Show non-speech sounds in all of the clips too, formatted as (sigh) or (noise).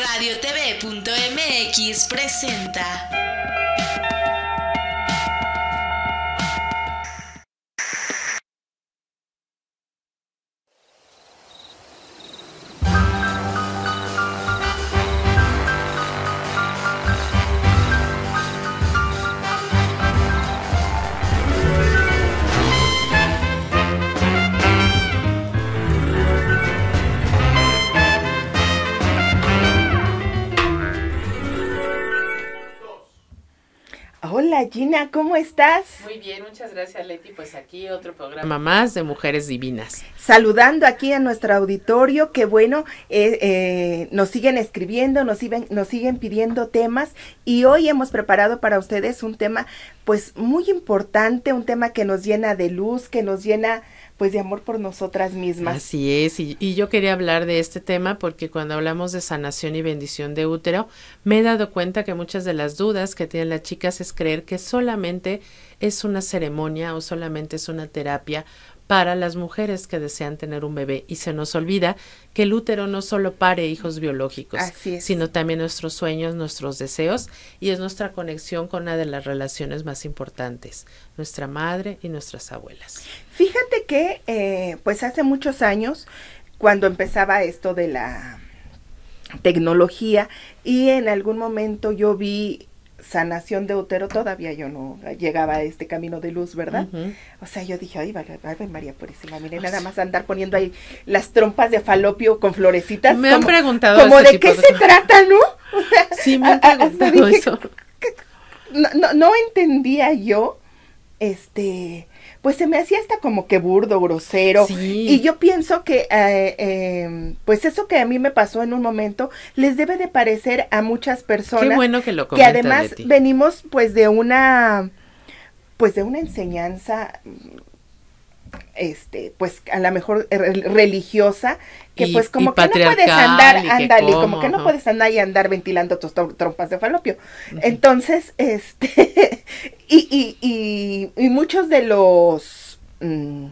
RadioTV.mx presenta Gina, ¿cómo estás? Muy bien, muchas gracias Leti. Pues aquí otro programa más de Mujeres Divinas. Saludando aquí a nuestro auditorio, que bueno, eh, eh, nos siguen escribiendo, nos siguen, nos siguen pidiendo temas y hoy hemos preparado para ustedes un tema pues muy importante, un tema que nos llena de luz, que nos llena pues de amor por nosotras mismas. Así es, y, yo quería hablar de este tema porque cuando hablamos de sanación y bendición de útero, me he dado cuenta que muchas de las dudas que tienen las chicas es creer que solamente es una ceremonia o solamente es una terapia para las mujeres que desean tener un bebé y se nos olvida que el útero no solo pare hijos biológicos, sino también nuestros sueños, nuestros deseos y es nuestra conexión con una de las relaciones más importantes, nuestra madre y nuestras abuelas. Fíjate que, eh, pues hace muchos años, cuando empezaba esto de la tecnología, y en algún momento yo vi sanación de útero, todavía yo no llegaba a este camino de luz, ¿verdad? O sea, yo dije, ay, vale, María Purísima, mire, nada más andar poniendo ahí las trompas de falopio con florecitas. Me han preguntado. Como este de qué se trata, ¿no? (laughs) Sí, me han (laughs) preguntado eso. (laughs) no entendía yo, este, pues se me hacía hasta como que burdo, grosero. Y yo pienso que, eh, em, pues eso que a mí me pasó en un momento, les debe de parecer a muchas personas. Qué bueno que lo Que además venimos pues de una, pues de una enseñanza este, pues a lo mejor religiosa, que pues como que no puedes andar, como que no puedes andar y andar ventilando tus trompas de falopio. Entonces, este, (laughs) y, y, muchos de los... Mm,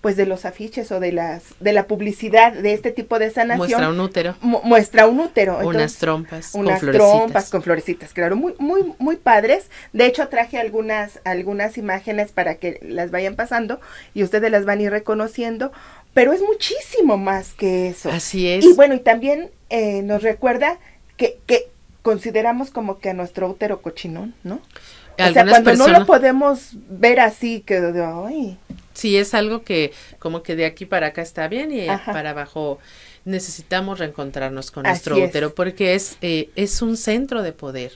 pues de los afiches o de las de la publicidad de este tipo de sanación muestra un útero muestra un útero unas trompas unas trompas con florecitas claro muy muy muy padres de hecho traje algunas algunas imágenes para que las vayan pasando y ustedes las van a ir reconociendo pero es muchísimo más que eso así es y bueno y también eh, nos recuerda que que consideramos como que a nuestro útero cochinón no cuando no lo podemos ver así, que de, Sí, es algo que como que de aquí para acá está bien y para abajo necesitamos reencontrarnos con nuestro útero porque es, eh, es un centro de poder,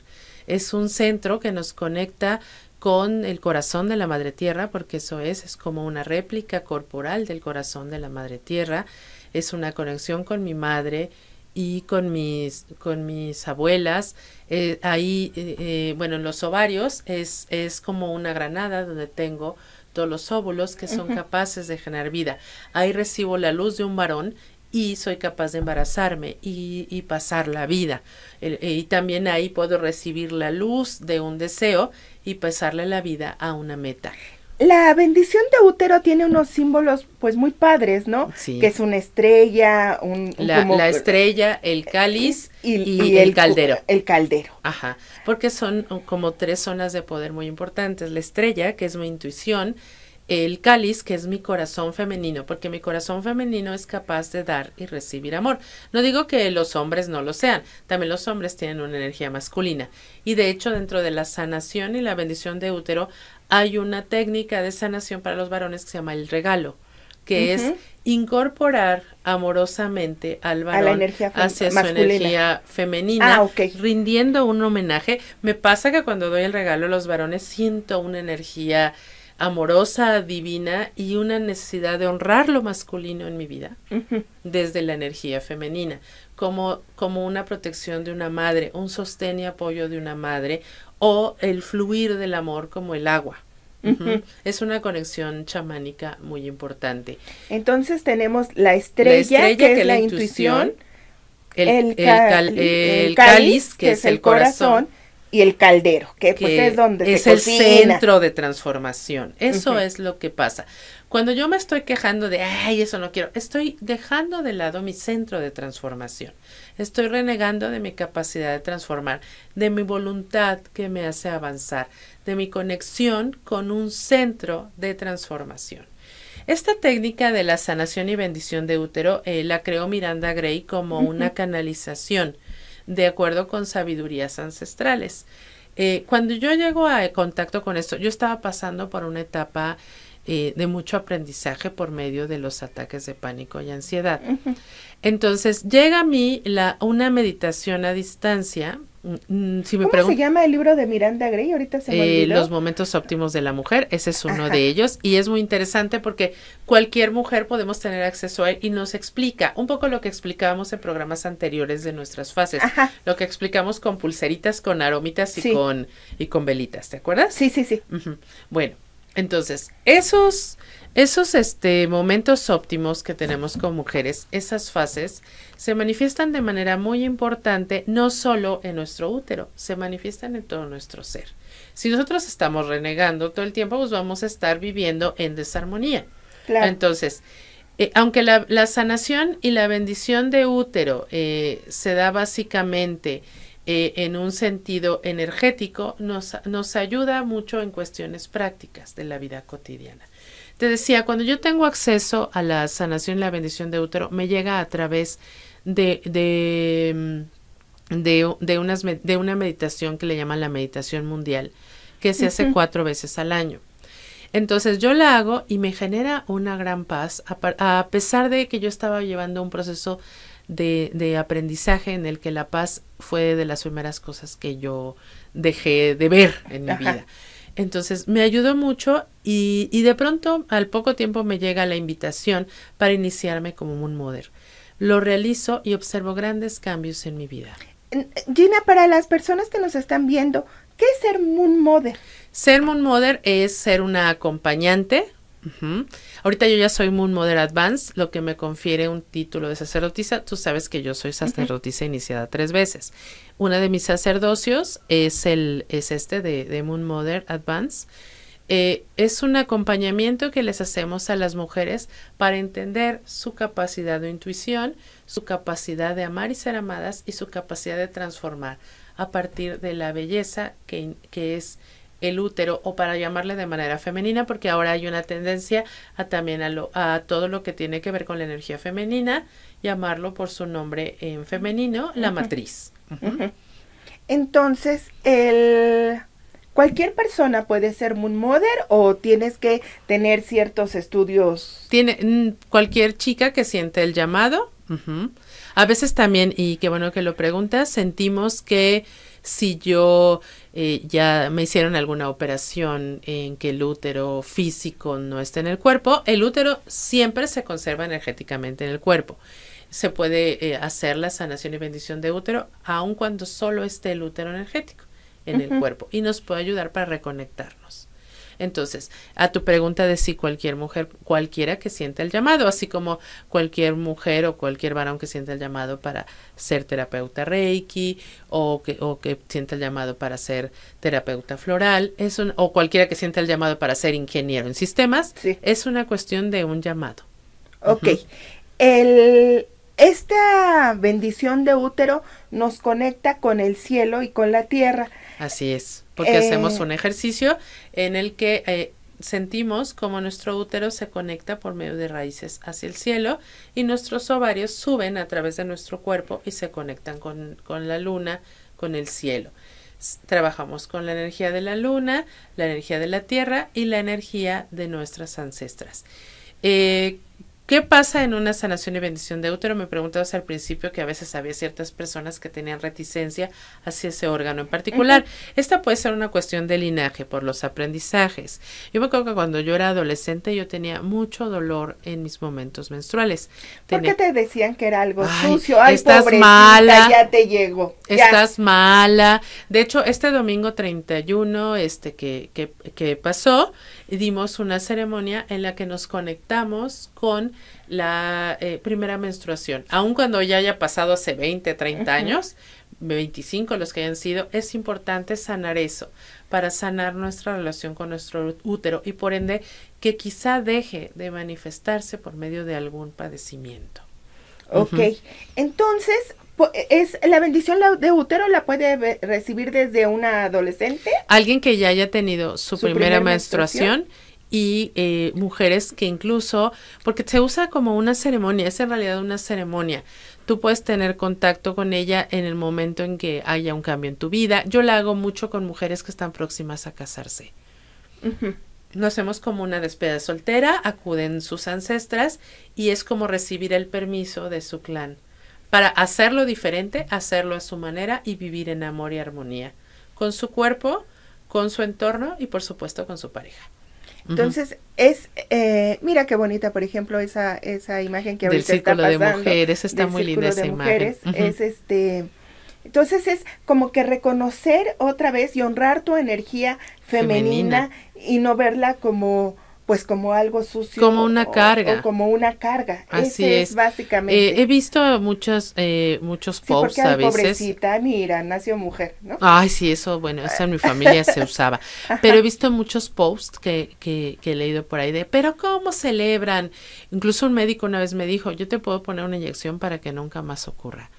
es un centro que nos conecta con el corazón de la Madre Tierra, porque eso es, es como una réplica corporal del corazón de la Madre Tierra, es una conexión con mi madre, y con mis, con mis abuelas. Eh, ahí, eh, eh, bueno, en los ovarios es, es como una granada donde tengo todos los óvulos que son capaces de generar vida. Ahí recibo la luz de un varón y soy capaz de embarazarme y, pasar la vida. y también ahí puedo recibir la luz de un deseo y pasarle la vida a una meta la bendición de Utero tiene unos símbolos pues muy padres, ¿no? Sí. Que es una estrella, un... la, estrella, el cáliz y, el, el, caldero. El caldero. Ajá, porque son como tres zonas de poder muy importantes. La estrella, que es mi intuición, el cáliz, que es mi corazón femenino, porque mi corazón femenino es capaz de dar y recibir amor. No digo que los hombres no lo sean, también los hombres tienen una energía masculina. Y de hecho, dentro de la sanación y la bendición de útero, hay una técnica de sanación para los varones que se llama el regalo, que es incorporar amorosamente al varón la energía hacia su energía femenina, ah, rindiendo un homenaje. Me pasa que cuando doy el regalo, los varones siento una energía amorosa, divina y una necesidad de honrar lo masculino en mi vida desde la energía femenina, como, como una protección de una madre, un sostén y apoyo de una madre o el fluir del amor como el agua. Es una conexión chamánica muy importante. Entonces tenemos la estrella, que, es la intuición, el, cáliz, que, es el corazón y el caldero, que, pues es donde el centro de transformación. Eso es lo que pasa. Cuando yo me estoy quejando de, ay, eso no quiero, estoy dejando de lado mi centro de transformación. Estoy renegando de mi capacidad de transformar, de mi voluntad que me hace avanzar, de mi conexión con un centro de transformación. Esta técnica de la sanación y bendición de útero eh, la creó Miranda Gray como una canalización de acuerdo con sabidurías ancestrales. Eh, cuando yo llego a contacto con esto, yo estaba pasando por una etapa eh, de mucho aprendizaje por medio de los ataques de pánico y ansiedad. Entonces llega a mí la, una meditación a distancia Mm, mm, si me ¿Cómo se llama el libro de Miranda Gray? Ahorita se me eh, Los momentos óptimos de la mujer, ese es uno de ellos y es muy interesante porque cualquier mujer podemos tener acceso a él y nos explica un poco lo que explicábamos en programas anteriores de nuestras fases, Ajá. lo que explicamos con pulseritas, con aromitas y con y con velitas, ¿te acuerdas? Sí, sí, sí. Bueno, entonces, esos esos este, momentos óptimos que tenemos con mujeres, esas fases, se manifiestan de manera muy importante no solo en nuestro útero, se manifiestan en todo nuestro ser. Si nosotros estamos renegando todo el tiempo, pues vamos a estar viviendo en desarmonía. Entonces, eh, aunque la, sanación y la bendición de útero eh, se da básicamente eh, en un sentido energético, nos, nos ayuda mucho en cuestiones prácticas de la vida cotidiana. Te decía, cuando yo tengo acceso a la sanación y la bendición de útero, me llega a través de, de, mm, de, de una meditación que le llaman la meditación mundial, que se hace cuatro veces al año. Entonces yo la hago y me genera una gran paz, a, pesar de que yo estaba llevando un proceso de, aprendizaje en el que la paz fue de las primeras cosas que yo dejé de ver en mi vida. Entonces me ayudó mucho y, de pronto al poco tiempo me llega la invitación para iniciarme como Moon Mother. Lo realizo y observo grandes cambios en mi vida. Gina, para las personas que nos están viendo, ¿qué es ser Moon Mother? Ser Moon Mother es ser una acompañante, Ahorita yo ya soy Moon Mother Advance, lo que me confiere un título de sacerdotisa. Tú sabes que yo soy sacerdotisa iniciada tres veces. Una de mis sacerdocios es, el, es este de, Moon Mother Advance. Eh, es un acompañamiento que les hacemos a las mujeres para entender su capacidad de intuición, su capacidad de amar y ser amadas y su capacidad de transformar a partir de la belleza que, que es el útero o para llamarle de manera femenina, porque ahora hay una tendencia a también a, lo, a todo lo que tiene que ver con la energía femenina, llamarlo por su nombre en femenino, la matriz. Entonces, el... ¿Cualquier persona puede ser Moon Mother o tienes que tener ciertos estudios? Tiene mm, cualquier chica que siente el llamado. A veces también, y qué bueno que lo preguntas, sentimos que si yo eh, ya me hicieron alguna operación en que el útero físico no esté en el cuerpo, el útero siempre se conserva energéticamente en el cuerpo. Se puede eh, hacer la sanación y bendición de útero aun cuando solo esté el útero energético en el cuerpo y nos puede ayudar para reconectarnos. Entonces, a tu pregunta de si cualquier mujer, cualquiera que sienta el llamado, así como cualquier mujer o cualquier varón que sienta el llamado para ser terapeuta Reiki o que, o que sienta el llamado para ser terapeuta floral, es o cualquiera que sienta el llamado para ser ingeniero en sistemas, es una cuestión de un llamado. Ok. esta bendición de útero nos conecta con el cielo y con la tierra. Así es porque hacemos eh, un ejercicio en el que eh, sentimos como nuestro útero se conecta por medio de raíces hacia el cielo y nuestros ovarios suben a través de nuestro cuerpo y se conectan con, la luna, con el cielo. trabajamos con la energía de la luna, la energía de la tierra y la energía de nuestras ancestras. Eh, ¿Qué pasa en una sanación y bendición de útero? Me preguntabas al principio que a veces había ciertas personas que tenían reticencia hacia ese órgano en particular. Esta puede ser una cuestión de linaje por los aprendizajes. Yo me acuerdo que cuando yo era adolescente yo tenía mucho dolor en mis momentos menstruales. ¿Por qué te decían que era algo sucio? Ay, estás mala. Ya te llego. Estás mala. De hecho, este domingo 31, este que, que, que pasó, dimos una ceremonia en la que nos conectamos con la eh, primera menstruación. Aun cuando ya haya pasado hace 20, 30 años, 25 los que hayan sido, es importante sanar eso para sanar nuestra relación con nuestro útero y por ende que quizá deje de manifestarse por medio de algún padecimiento. Ok, entonces pues, es la bendición de utero, la puede recibir desde una adolescente. Alguien que ya haya tenido su, primera, menstruación. y eh, mujeres que incluso, porque se usa como una ceremonia, es en realidad una ceremonia. Tú puedes tener contacto con ella en el momento en que haya un cambio en tu vida. Yo la hago mucho con mujeres que están próximas a casarse. Nos hacemos como una despedida soltera, acuden sus ancestras y es como recibir el permiso de su clan para hacerlo diferente, hacerlo a su manera y vivir en amor y armonía con su cuerpo, con su entorno y por supuesto con su pareja. Entonces, es, eh, mira qué bonita, por ejemplo, esa, esa imagen que ahorita Del círculo de mujeres, está muy linda esa Es este, entonces es como que reconocer otra vez y honrar tu energía femenina. y no verla como pues como algo sucio. Como una carga. como una carga. Así es. básicamente. Eh, he visto eh, muchos, muchos posts a veces. pobrecita, mira, nació mujer, ¿no? Ay, sí, eso, bueno, eso en mi familia se (laughs) usaba. Pero he visto muchos posts que, que, que he leído por ahí de, pero ¿cómo celebran? Incluso un médico una vez me dijo, yo te puedo poner una inyección para que nunca más ocurra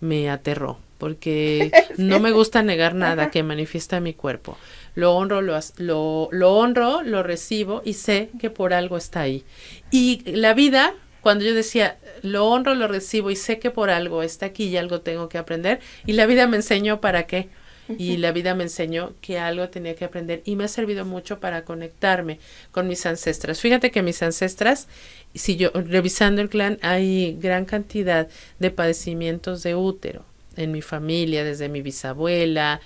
me aterró porque (laughs) no me gusta negar nada que manifiesta mi cuerpo. Lo honro, lo, lo, lo, honro, lo recibo y sé que por algo está ahí. Y la vida, cuando yo decía, lo honro, lo recibo y sé que por algo está aquí y algo tengo que aprender, y la vida me enseñó para qué, y (laughs) la vida me enseñó que algo tenía que aprender y me ha servido mucho para conectarme con mis ancestras. Fíjate que mis ancestras, si yo revisando el clan, hay gran cantidad de padecimientos de útero en mi familia, desde mi bisabuela,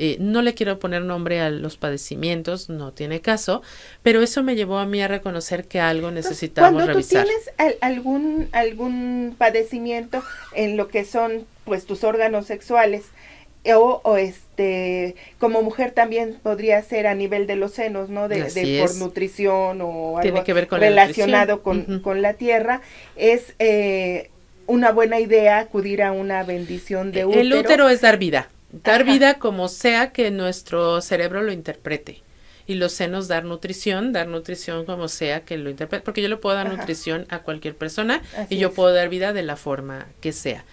eh, no le quiero poner nombre a los padecimientos, no tiene caso, pero eso me llevó a mí a reconocer que algo necesitábamos revisar. tú tienes algún, algún padecimiento en lo que son pues tus órganos sexuales, o, este como mujer también podría ser a nivel de los senos no de, por nutrición o algo relacionado con, la tierra es eh, una buena idea acudir a una bendición de útero el útero es dar vida dar vida como sea que nuestro cerebro lo interprete y los senos dar nutrición, dar nutrición como sea que lo interprete, porque yo le puedo dar nutrición a cualquier persona y yo puedo dar vida de la forma que sea.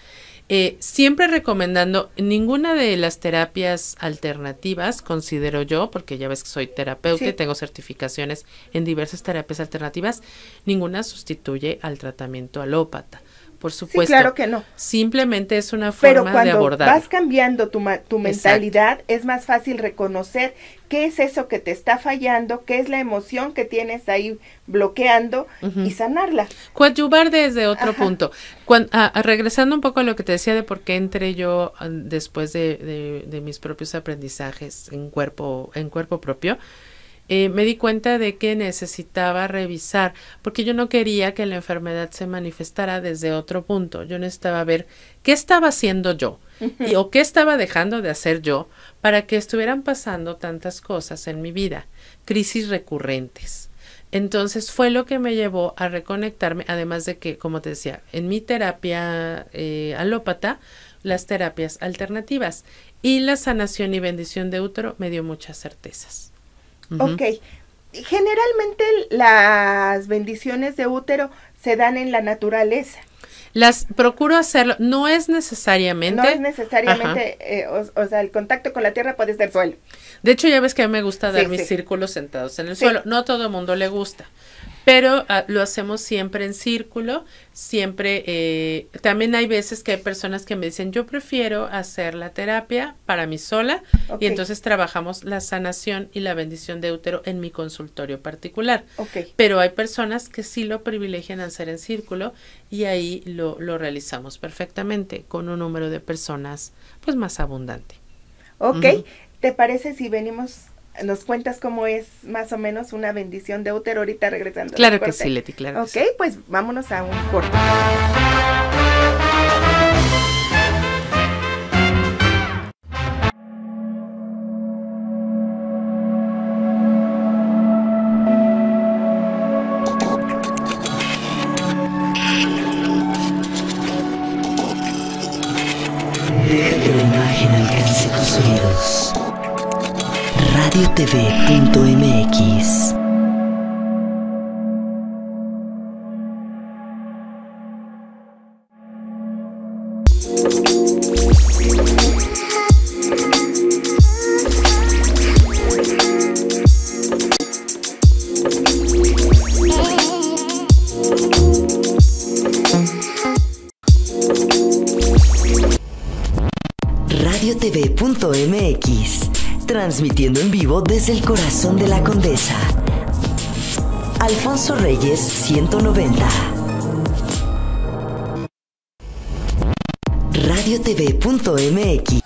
Eh, siempre recomendando ninguna de las terapias alternativas, considero yo, porque ya ves que soy terapeuta y tengo certificaciones en diversas terapias alternativas, ninguna sustituye al tratamiento alópata por supuesto. claro que no. Simplemente es una forma Pero cuando abordar. Vas cambiando tu, tu mentalidad, es más fácil reconocer qué es eso que te está fallando, qué es la emoción que tienes ahí bloqueando y sanarla. Coadyuvar desde otro punto. Cuando, regresando un poco a lo que te decía de por qué entré yo ah, después de, de, de mis propios aprendizajes en cuerpo, en cuerpo propio eh, me di cuenta de que necesitaba revisar, porque yo no quería que la enfermedad se manifestara desde otro punto. Yo necesitaba ver qué estaba haciendo yo y, o qué estaba dejando de hacer yo para que estuvieran pasando tantas cosas en mi vida, crisis recurrentes. Entonces fue lo que me llevó a reconectarme, además de que, como te decía, en mi terapia eh, alópata, las terapias alternativas y la sanación y bendición de útero me dio muchas certezas. Ok. Generalmente las bendiciones de útero se dan en la naturaleza. Las procuro hacerlo, no es necesariamente. No es necesariamente, eh, o, sea, el contacto con la tierra puede ser suelo. De hecho, ya ves que a mí me gusta dar mis círculos sentados en el suelo. No a todo el mundo le gusta pero ah, lo hacemos siempre en círculo, siempre, eh, también hay veces que hay personas que me dicen, yo prefiero hacer la terapia para mí sola y entonces trabajamos la sanación y la bendición de útero en mi consultorio particular. Pero hay personas que sí lo privilegian hacer en círculo y ahí lo, lo realizamos perfectamente con un número de personas pues más abundante. Ok, ¿te parece si venimos nos cuentas cómo es más o menos una bendición de útero ahorita regresando. Claro que sí, Leti, claro. Ok, pues vámonos a un corto. el corazón de la condesa. Alfonso Reyes, 190. Radiotv.mx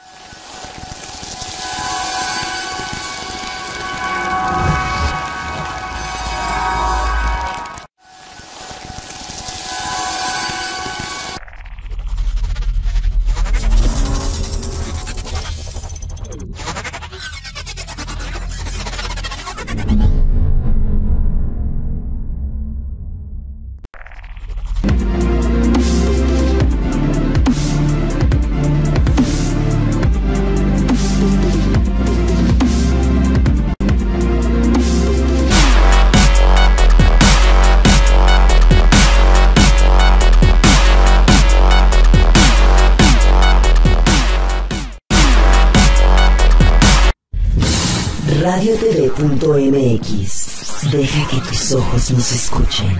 radiotv.mx. Deja que tus ojos nos escuchen.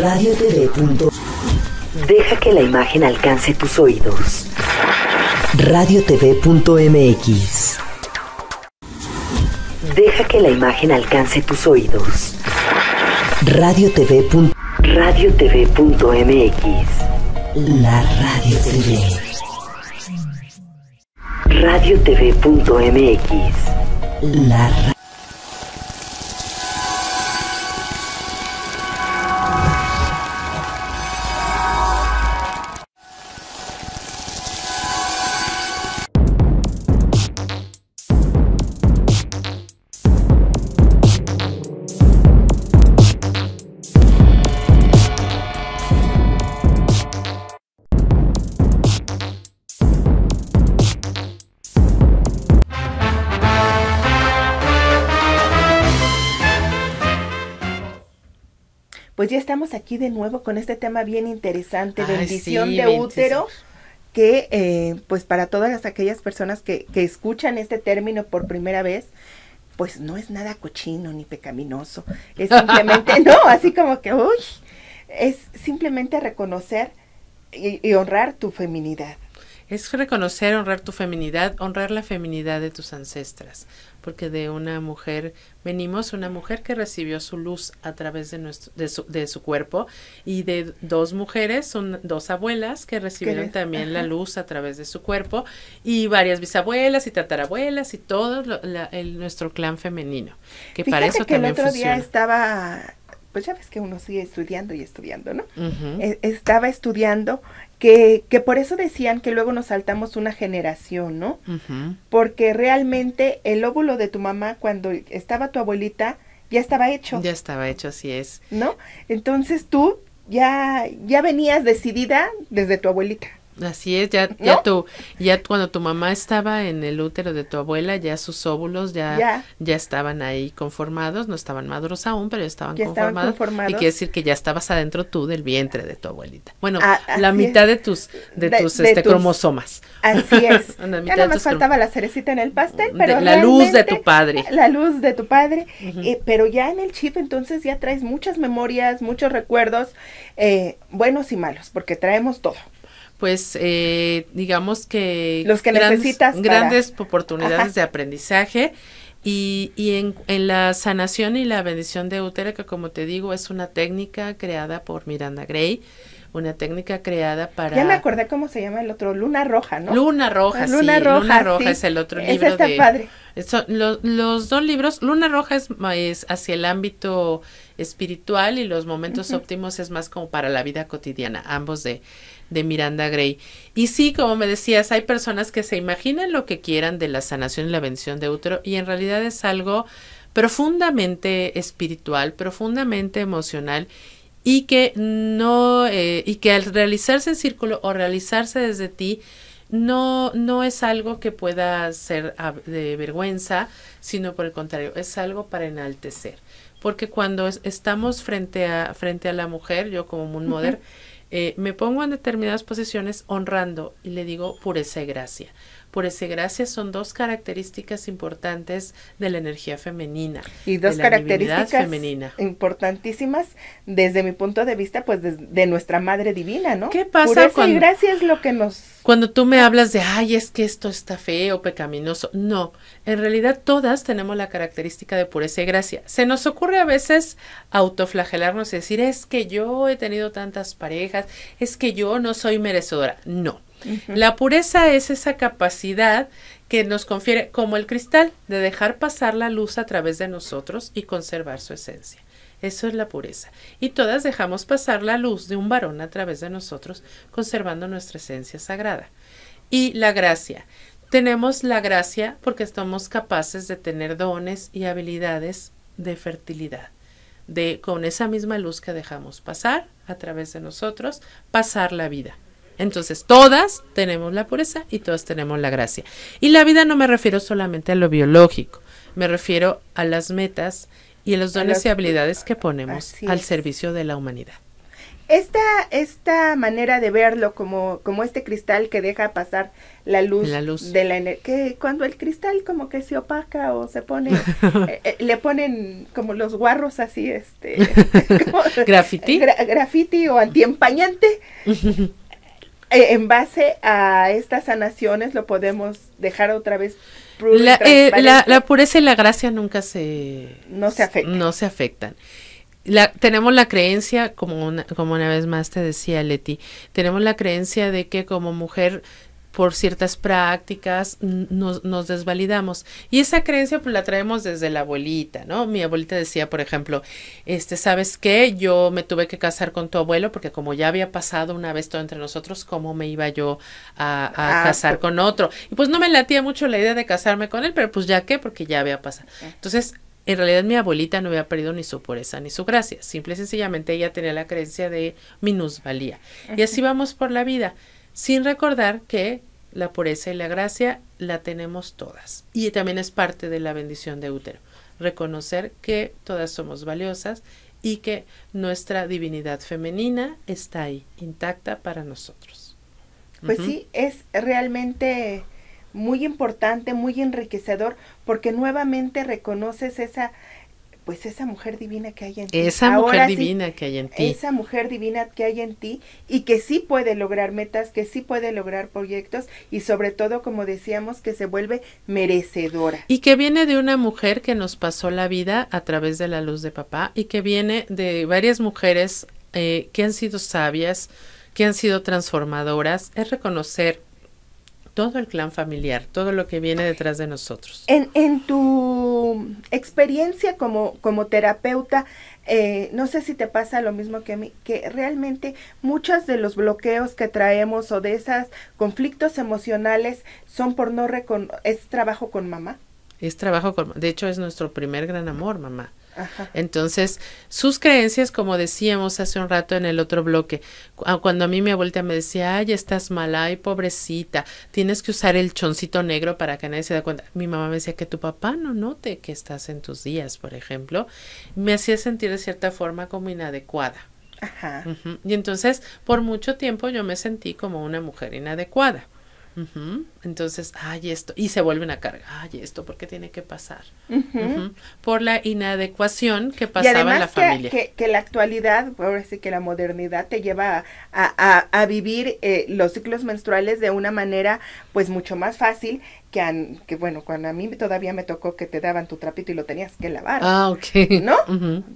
Radio Deja que la imagen alcance tus oídos. Radiotv.mx. Deja que la imagen alcance tus oídos. Radio TV. Radio La Radio radiotv.mx. La radio. aquí de nuevo con este tema bien interesante, bendición de útero, que eh, pues para todas aquellas personas que, escuchan este término por primera vez, pues no es nada cochino ni pecaminoso, es simplemente, (laughs) no, así como que, uy, es simplemente reconocer y honrar tu feminidad. Es reconocer, honrar tu feminidad, honrar la feminidad de tus ancestras, porque de una mujer venimos, una mujer que recibió su luz a través de, nuestro, de, su, cuerpo, y de dos mujeres, son dos abuelas que recibieron también la luz a través de su cuerpo, y varias bisabuelas y tatarabuelas y todo el, nuestro clan femenino, que para eso que el otro día estaba pues ya ves que uno sigue estudiando y estudiando, ¿no? E, estaba estudiando, que, que, por eso decían que luego nos saltamos una generación, ¿no? Porque realmente el óvulo de tu mamá cuando estaba tu abuelita ya estaba hecho. Ya estaba hecho, así es. ¿No? Entonces tú ya, ya venías decidida desde tu abuelita. Así es, ya, ya tu, ya cuando tu mamá estaba en el útero de tu abuela, ya sus óvulos ya, ya, estaban ahí conformados, no estaban maduros aún, pero ya estaban, conformados, Y quiere decir que ya estabas adentro tú del vientre de tu abuelita. Bueno, ah, la mitad de tus, de, este, tus, cromosomas. Así es. (laughs) ya nos faltaba la cerecita en el pastel, pero la luz de tu padre. La luz de tu padre. Eh, pero ya en el chip entonces ya traes muchas memorias, muchos recuerdos, eh, buenos y malos, porque traemos todo pues eh, digamos que, Los que necesitas grandes oportunidades de aprendizaje y, y en, la sanación y la bendición de útero, que como te digo, es una técnica creada por Miranda Gray, una técnica creada para... Ya me acordé cómo se llama el otro, Luna Roja, ¿no? Luna Roja, ah, Luna Roja, Roja es el otro libro de... padre. los dos libros, Luna Roja es, más hacia el ámbito espiritual y los momentos óptimos es más como para la vida cotidiana, ambos de de Miranda Gray. Y sí, como me decías, hay personas que se imaginan lo que quieran de la sanación y la bendición de útero y en realidad es algo profundamente espiritual, profundamente emocional y que no eh, y que al realizarse en círculo o realizarse desde ti no no es algo que pueda ser de vergüenza, sino por el contrario, es algo para enaltecer, porque cuando estamos frente a frente a la mujer, yo como un moder eh, me pongo en determinadas posiciones honrando y le digo pureza y gracia. Por ese gracia son dos características importantes de la energía femenina. Y dos características femenina. importantísimas desde mi punto de vista, pues de, nuestra madre divina, ¿no? ¿Qué pasa es lo que nos... Cuando tú me hablas de, ay, es que esto está feo, pecaminoso. No, en realidad todas tenemos la característica de pureza y gracia. Se nos ocurre a veces autoflagelarnos y decir, es que yo he tenido tantas parejas, es que yo no soy merecedora. No. La pureza es esa capacidad que nos confiere, como el cristal, de dejar pasar la luz a través de nosotros y conservar su esencia. Eso es la pureza. Y todas dejamos pasar la luz de un varón a través de nosotros, conservando nuestra esencia sagrada. Y la gracia. Tenemos la gracia porque somos capaces de tener dones y habilidades de fertilidad. De con esa misma luz que dejamos pasar a través de nosotros, pasar la vida. Entonces, todas tenemos la pureza y todas tenemos la gracia. Y la vida no me refiero solamente a lo biológico, me refiero a las metas y a los dones y habilidades que ponemos al servicio de la humanidad. Esta, esta manera de verlo como, como este cristal que deja pasar la luz, de la que cuando el cristal como que se opaca o se pone (laughs) eh, eh, le ponen como los guarros así este (laughs) (laughs) graffiti graffiti o antiempañante eh, en base a estas sanaciones lo podemos dejar otra vez. Eh, la, pureza y la gracia nunca se... No se afectan. No se afectan. La, tenemos la creencia, como una, como una vez más te decía Leti, tenemos la creencia de que como mujer por ciertas prácticas nos, nos, desvalidamos. Y esa creencia pues, la traemos desde la abuelita, ¿no? Mi abuelita decía, por ejemplo, este, ¿sabes qué? Yo me tuve que casar con tu abuelo porque como ya había pasado una vez todo entre nosotros, ¿cómo me iba yo a, ah, casar con otro? Y pues no me latía mucho la idea de casarme con él, pero pues ya qué, porque ya había pasado. Entonces, en realidad mi abuelita no había perdido ni su pureza ni su gracia. Simple y sencillamente ella tenía la creencia de minusvalía. Y así vamos por la vida sin recordar que la pureza y la gracia la tenemos todas. Y también es parte de la bendición de útero, reconocer que todas somos valiosas y que nuestra divinidad femenina está ahí, intacta para nosotros. Pues sí, es realmente muy importante, muy enriquecedor, porque nuevamente reconoces esa pues esa mujer divina que hay en ti. Esa mujer divina que hay en ti. Esa mujer divina que hay en ti y que sí puede lograr metas, que sí puede lograr proyectos y sobre todo, como decíamos, que se vuelve merecedora. Y que viene de una mujer que nos pasó la vida a través de la luz de papá y que viene de varias mujeres eh, que han sido sabias, que han sido transformadoras, es reconocer todo el clan familiar, todo lo que viene detrás de nosotros. En, en tu experiencia como, como terapeuta, eh, no sé si te pasa lo mismo que a mí, que realmente muchos de los bloqueos que traemos o de esos conflictos emocionales son por no reconocer, es trabajo con mamá. Es trabajo con, de hecho es nuestro primer gran amor, mamá. Entonces, sus creencias, como decíamos hace un rato en el otro bloque, ah, cuando a mí mi abuelita me decía, ay, estás mala, ay, pobrecita, tienes que usar el choncito negro para que nadie se da cuenta. Mi mamá me decía que tu papá no note que estás en tus días, por ejemplo. Me hacía sentir de cierta forma como inadecuada. Ajá. Y entonces, por mucho tiempo yo me sentí como una mujer inadecuada. Entonces, ay, esto, y se vuelve una carga ay, esto, porque tiene que pasar? Por la inadecuación que pasaba en la que, familia. Que, la actualidad, ahora sí que la modernidad te lleva a, a, a vivir eh, los ciclos menstruales de una manera, pues, mucho más fácil que, que, bueno, cuando a mí todavía me tocó que te daban tu trapito y lo tenías que lavar. Ah, ok. ¿No?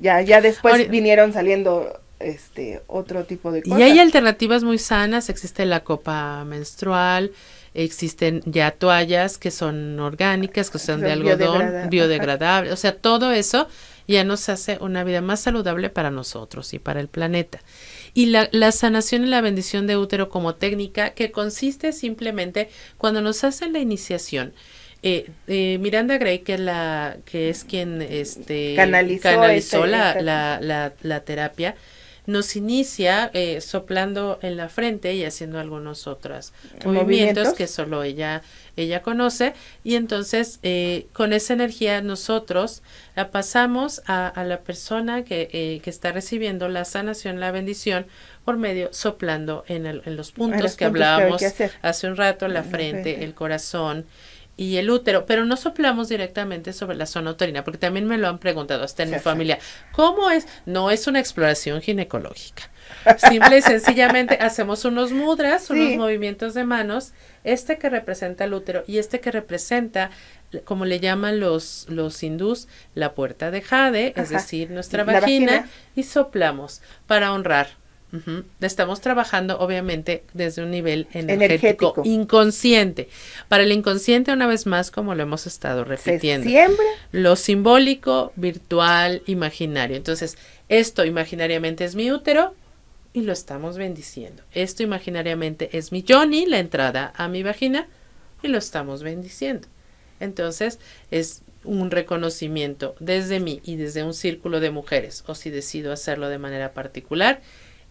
Ya, ya después vinieron saliendo este otro tipo de cosas. Y hay alternativas muy sanas, existe la copa menstrual, existen ya toallas que son orgánicas, que son de algodón, biodegradable, o sea, todo eso ya nos hace una vida más saludable para nosotros y para el planeta. Y la, sanación y la bendición de útero como técnica que consiste simplemente cuando nos hacen la iniciación. Eh, eh Miranda Gray, que, la, que es quien este, canalizó, la terapia, nos inicia eh, soplando en la frente y haciendo algunos otros eh, movimientos, que solo ella, ella conoce. Y entonces eh, con esa energía nosotros la pasamos a, la persona que, que, está recibiendo la sanación, la bendición, por medio soplando en, los puntos que hablábamos hace un rato, la ah, frente, el corazón y el útero, pero no soplamos directamente sobre la zona uterina, porque también me lo han preguntado hasta en mi familia. ¿Cómo es? No es una exploración ginecológica. Simple y sencillamente (laughs) hacemos unos mudras, unos movimientos de manos, este que representa el útero y este que representa, como le llaman los, los hindús, la puerta de jade, es decir, nuestra vagina, y soplamos para honrar Estamos trabajando, obviamente, desde un nivel energético, inconsciente. Para el inconsciente, una vez más, como lo hemos estado repitiendo, lo simbólico, virtual, imaginario. Entonces, esto imaginariamente es mi útero y lo estamos bendiciendo. Esto imaginariamente es mi Johnny, la entrada a mi vagina y lo estamos bendiciendo. Entonces, es un reconocimiento desde mí y desde un círculo de mujeres, o si decido hacerlo de manera particular,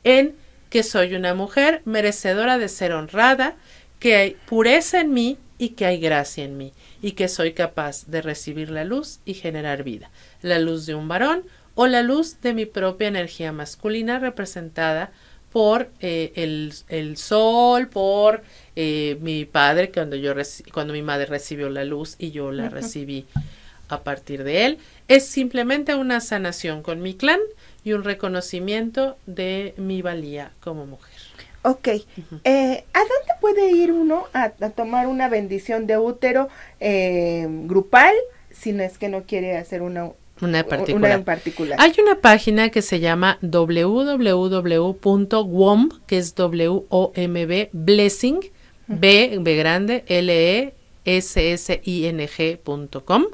en que soy una mujer merecedora de ser honrada, que hay pureza en mí y que hay gracia en mí, y que soy capaz de recibir la luz y generar vida, la luz de un varón o la luz de mi propia energía masculina representada por eh, el, sol, por eh, mi padre, cuando, cuando mi madre recibió la luz y yo la recibí a partir de él. Es simplemente una sanación con mi clan y un reconocimiento de mi valía como mujer. Ok, eh, ¿a dónde puede ir uno a, tomar una bendición de útero eh, grupal si no es que no quiere hacer una en particular. Hay una página que se llama www.womb, que es W O M B blessing B, B grande L E S S I N G.com.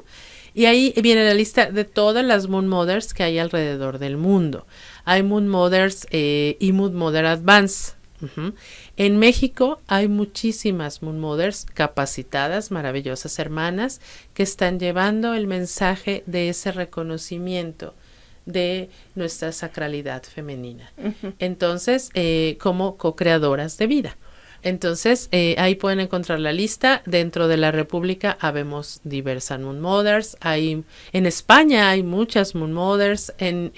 Y ahí viene la lista de todas las Moon Mothers que hay alrededor del mundo. Hay Moon Mothers eh, y Moon Mother Advance. En México hay muchísimas Moon Mothers capacitadas, maravillosas hermanas, que están llevando el mensaje de ese reconocimiento de nuestra sacralidad femenina. Entonces, eh, como co-creadoras de vida. Entonces, eh, ahí pueden encontrar la lista. Dentro de la República habemos diversas Moon Mothers. en España hay muchas Moon Mothers. En,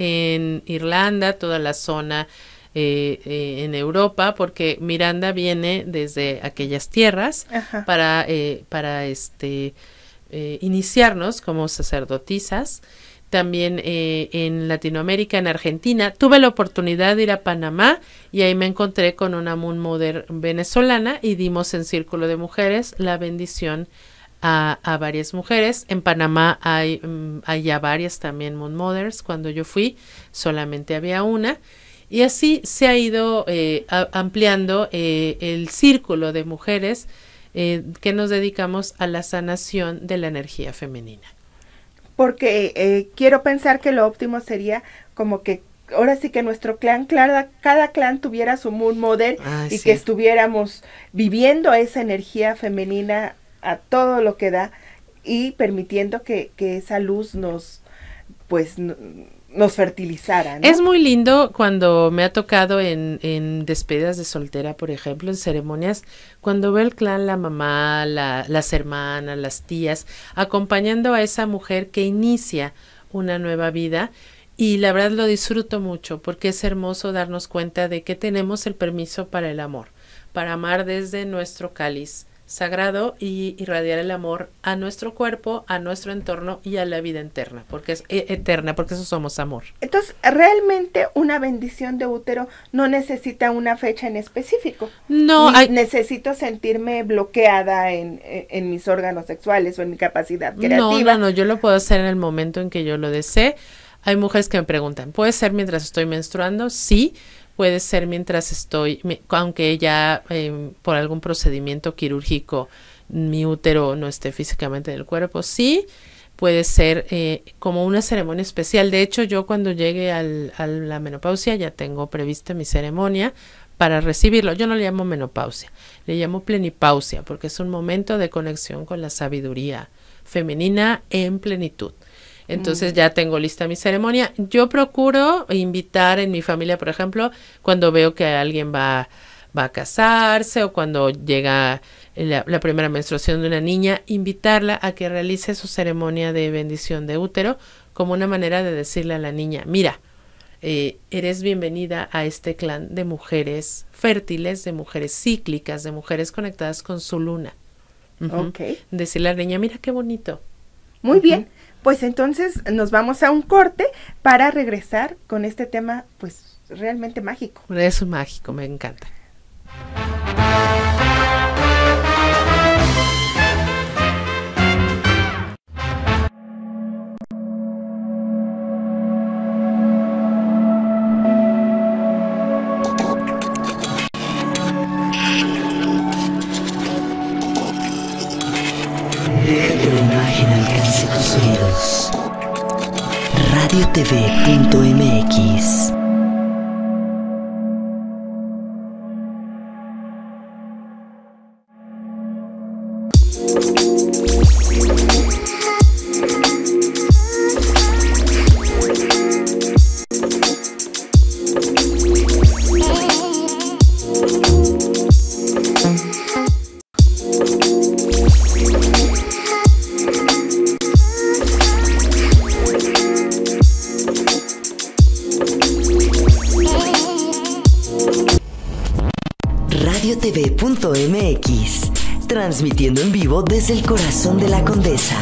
Irlanda, toda la zona eh, eh, en Europa, porque Miranda viene desde aquellas tierras para, para este, iniciarnos como sacerdotisas también eh, en Latinoamérica, en Argentina. Tuve la oportunidad de ir a Panamá y ahí me encontré con una Moon Mother venezolana y dimos en Círculo de Mujeres la bendición a, varias mujeres. En Panamá mm, hay, ya varias también Moon Mothers. Cuando yo fui solamente había una. Y así se ha ido eh, ampliando eh, el círculo de mujeres que nos dedicamos a la sanación de la energía femenina porque eh, quiero pensar que lo óptimo sería como que ahora sí que nuestro clan, cada, cada clan tuviera su moon model ah, y que estuviéramos viviendo esa energía femenina a todo lo que da y permitiendo que, que esa luz nos pues nos fertilizara. Es muy lindo cuando me ha tocado en, despedidas de soltera, por ejemplo, en ceremonias, cuando ve el clan, la mamá, las hermanas, las tías, acompañando a esa mujer que inicia una nueva vida. Y la verdad lo disfruto mucho porque es hermoso darnos cuenta de que tenemos el permiso para el amor, para amar desde nuestro cáliz sagrado y irradiar el amor a nuestro cuerpo, a nuestro entorno y a la vida eterna, porque es eh, eterna, porque eso somos amor. Entonces, realmente una bendición de útero no necesita una fecha en específico. No, necesito sentirme bloqueada eh, en, mis órganos sexuales o en mi capacidad creativa. No, no, no, yo lo puedo hacer en el momento en que yo lo desee. Hay mujeres que me preguntan, ¿puede ser mientras estoy menstruando? Sí, puede ser mientras estoy, aunque ya eh, por algún procedimiento quirúrgico mi útero no esté físicamente en el cuerpo, sí, puede ser eh, como una ceremonia especial. De hecho, yo cuando llegue a la menopausia ya tengo prevista mi ceremonia para recibirlo. Yo no le llamo menopausia, le llamo plenipausia, porque es un momento de conexión con la sabiduría femenina en plenitud. Entonces ya tengo lista mi ceremonia. Yo procuro invitar en mi familia, por ejemplo, cuando veo que alguien va, a casarse o cuando llega la, primera menstruación de una niña, invitarla a que realice su ceremonia de bendición de útero como una manera de decirle a la niña, mira, eh, eres bienvenida a este clan de mujeres fértiles, de mujeres cíclicas, de mujeres conectadas con su luna. Decirle a la niña, mira qué bonito. Muy bien. Pues entonces nos vamos a un corte para regresar con este tema, pues realmente mágico. Es mágico, me encanta. MX el corazón de la condesa.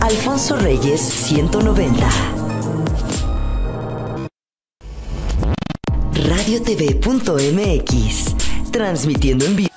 Alfonso Reyes, 190. Radiotv.mx, transmitiendo en vivo.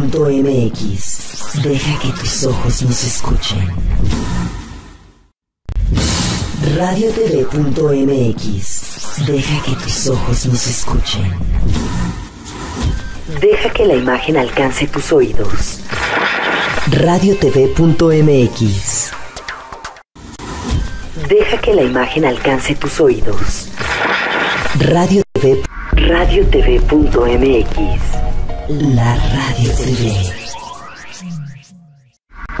tv.mx Deja que tus ojos nos escuchen. radio RadioTV.mx. Deja que tus ojos nos escuchen. Deja que la imagen alcance tus oídos. radio RadioTV.mx. Deja que la imagen alcance tus oídos. Radio TV. Radio TV.mx. La Radio TV.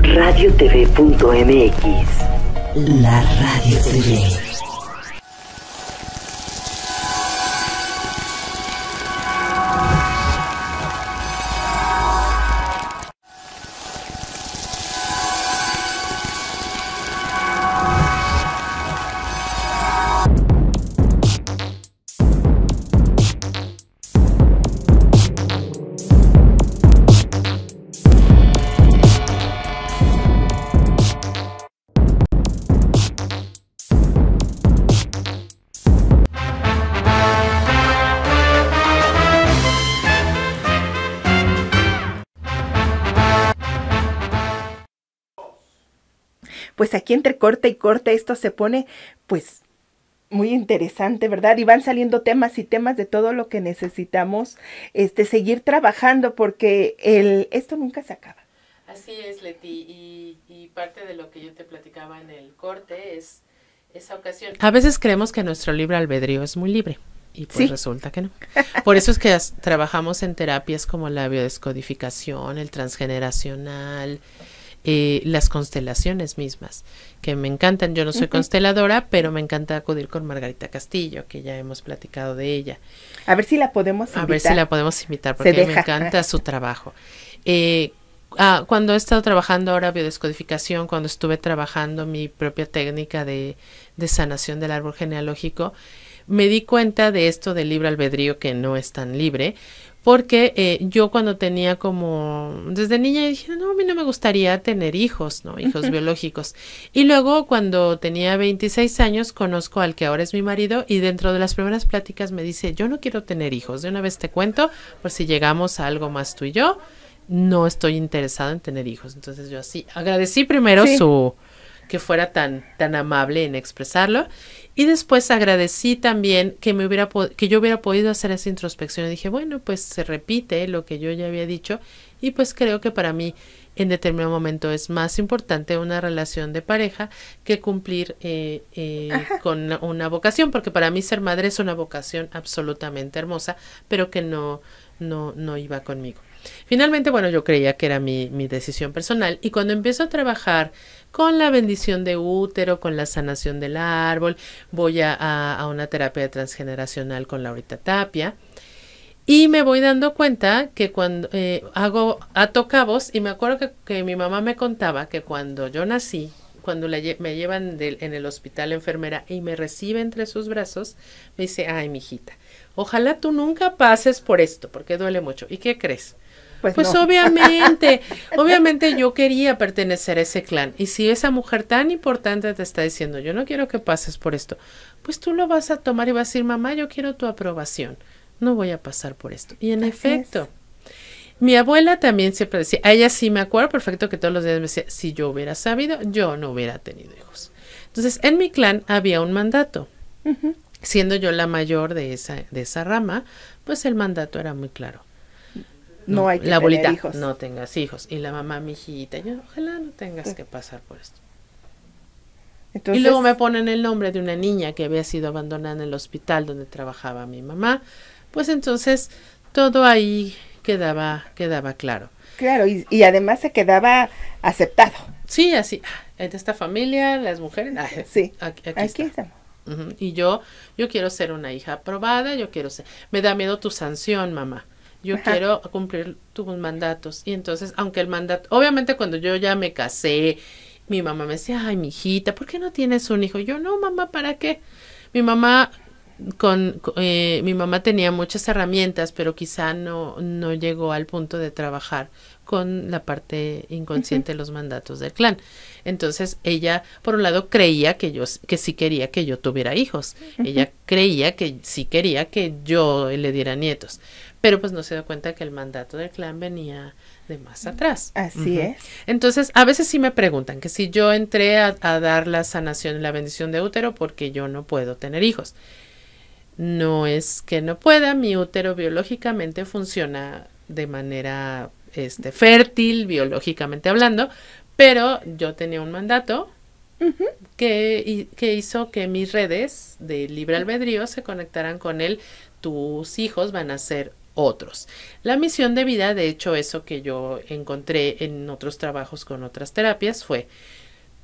TV.mx, La Radio TV. aquí entre corte y corte esto se pone pues muy interesante, ¿verdad? Y van saliendo temas y temas de todo lo que necesitamos este seguir trabajando porque el esto nunca se acaba. Así es, Leti, y, parte de lo que yo te platicaba en el corte es esa ocasión. A veces creemos que nuestro libre albedrío es muy libre y pues resulta que no. Por eso es que trabajamos en terapias como la biodescodificación, el transgeneracional, eh, las constelaciones mismas, que me encantan. Yo no soy consteladora, pero me encanta acudir con Margarita Castillo, que ya hemos platicado de ella. A ver si la podemos invitar. A ver si la podemos invitar, porque me encanta su trabajo. Eh, ah, cuando he estado trabajando ahora biodescodificación, cuando estuve trabajando mi propia técnica de, de sanación del árbol genealógico, me di cuenta de esto del libre albedrío que no es tan libre, porque eh, yo cuando tenía como, desde niña dije, no, a mí no me gustaría tener hijos, ¿no? Hijos biológicos. Y luego cuando tenía 26 años conozco al que ahora es mi marido y dentro de las primeras pláticas me dice, yo no quiero tener hijos, de una vez te cuento, por si llegamos a algo más tú y yo, no estoy interesado en tener hijos. Entonces yo así agradecí primero su que fuera tan, tan amable en expresarlo. Y después agradecí también que, me hubiera que yo hubiera podido hacer esa introspección. dije, bueno, pues se repite lo que yo ya había dicho. Y pues creo que para mí en determinado momento es más importante una relación de pareja que cumplir eh, eh, con una, vocación, porque para mí ser madre es una vocación absolutamente hermosa, pero que no, no, no iba conmigo. Finalmente, bueno, yo creía que era mi, mi decisión personal y cuando empiezo a trabajar con la bendición de útero, con la sanación del árbol, voy a, una terapia transgeneracional con Laurita Tapia. Y me voy dando cuenta que cuando eh, hago a tocavos y me acuerdo que, mi mamá me contaba que cuando yo nací, cuando me llevan en el hospital enfermera y me recibe entre sus brazos, me dice, ay, mijita, ojalá tú nunca pases por esto, porque duele mucho. ¿Y qué crees? Pues, pues obviamente, (laughs) obviamente yo quería pertenecer a ese clan. Y si esa mujer tan importante te está diciendo, yo no quiero que pases por esto, pues tú lo vas a tomar y vas a decir, mamá, yo quiero tu aprobación. No voy a pasar por esto. Y en efecto. Mi abuela también siempre decía, ella sí me acuerdo perfecto que todos los días me decía, si yo hubiera sabido, yo no hubiera tenido hijos. Entonces, en mi clan había un mandato. Siendo yo la mayor de esa, de esa rama, pues el mandato era muy claro no, hay que la hijos. No tengas hijos. Y la mamá, mijita, yo, ojalá no tengas que pasar por esto. y luego me ponen el nombre de una niña que había sido abandonada en el hospital donde trabajaba mi mamá. Pues entonces todo ahí quedaba, quedaba claro. Claro, y, además se quedaba aceptado. Sí, así. Ah, en esta familia, las mujeres. Ah, sí, aquí, estamos. Y yo, yo quiero ser una hija aprobada, yo quiero ser. Me da miedo tu sanción, mamá yo quiero cumplir tus mandatos. Y entonces, aunque el mandato, obviamente cuando yo ya me casé, mi mamá me decía, ay, mi hijita, ¿por qué no tienes un hijo? Yo, no, mamá, ¿para qué? Mi mamá, con, eh, mi mamá tenía muchas herramientas, pero quizá no, no llegó al punto de trabajar con la parte inconsciente de los mandatos del clan. Entonces, ella, por un lado, creía que yo, que sí quería que yo tuviera hijos. Ella creía que sí quería que yo le diera nietos pero pues no se da cuenta que el mandato del clan venía de más mm, atrás. Así es. Entonces, a veces sí me preguntan que si yo entré a, dar la sanación y la bendición de útero porque yo no puedo tener hijos. No es que no pueda, mi útero biológicamente funciona de manera este, fértil, biológicamente hablando, pero yo tenía un mandato que, que, hizo que mis redes de libre mm. albedrío se conectaran con él. Tus hijos van a ser otros. La misión de vida, de hecho, eso que yo encontré en otros trabajos con otras terapias fue,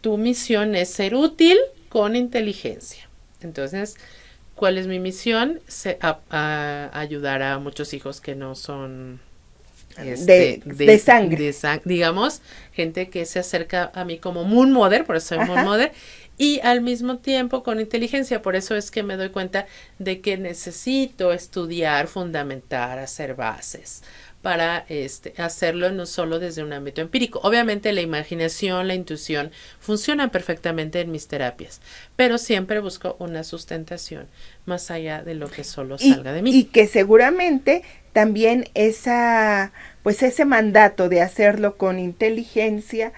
tu misión es ser útil con inteligencia. Entonces, ¿cuál es mi misión? ayudar a muchos hijos que no son de, este, sangre. digamos, gente que se acerca a mí como Moon Mother, por eso soy Moon Mother, y al mismo tiempo con inteligencia. Por eso es que me doy cuenta de que necesito estudiar, fundamentar, hacer bases para este, hacerlo no solo desde un ámbito empírico. Obviamente la imaginación, la intuición funcionan perfectamente en mis terapias, pero siempre busco una sustentación más allá de lo que solo salga de mí. Y que seguramente también esa, pues ese mandato de hacerlo con inteligencia,